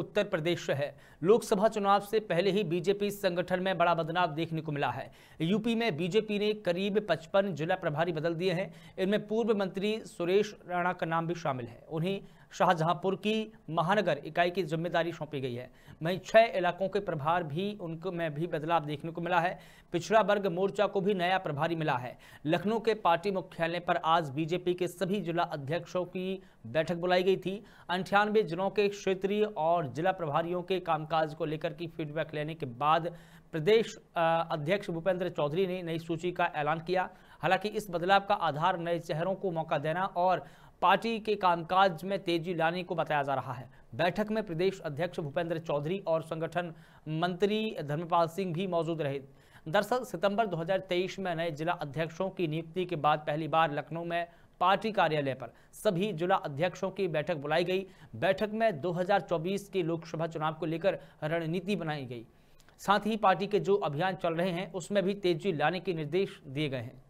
उत्तर प्रदेश है लोकसभा चुनाव से पहले ही बीजेपी संगठन में बड़ा बदलाव देखने को मिला है यूपी में बीजेपी ने करीब 55 जिला प्रभारी बदल दिए हैं इनमें पूर्व मंत्री सुरेश राणा का नाम भी शामिल है उन्हें शाहजहांपुर की महानगर इकाई की जिम्मेदारी सौंपी गई है वहीं छः इलाकों के प्रभार भी उनको में भी बदलाव देखने को मिला है पिछड़ा वर्ग मोर्चा को भी नया प्रभारी मिला है लखनऊ के पार्टी मुख्यालय पर आज बीजेपी के सभी जिला अध्यक्षों की बैठक बुलाई गई थी अंठानवे जिलों के क्षेत्रीय और जिला प्रभारियों के कामकाज को लेकर की फीडबैक लेने के बाद प्रदेश अध्यक्ष भूपेंद्र चौधरी ने नई सूची का ऐलान किया हालांकि इस बदलाव का आधार नए चेहरों को मौका देना और पार्टी के कामकाज में तेजी लाने को बताया जा रहा है बैठक में प्रदेश अध्यक्ष भूपेंद्र चौधरी और संगठन मंत्री धर्मपाल सिंह भी मौजूद रहे दरअसल सितंबर 2023 में नए जिला अध्यक्षों की नियुक्ति के बाद पहली बार लखनऊ में पार्टी कार्यालय पर सभी जिला अध्यक्षों की बैठक बुलाई गई बैठक में 2024 के लोकसभा चुनाव को लेकर रणनीति बनाई गई साथ ही पार्टी के जो अभियान चल रहे हैं उसमें भी तेजी लाने के निर्देश दिए गए हैं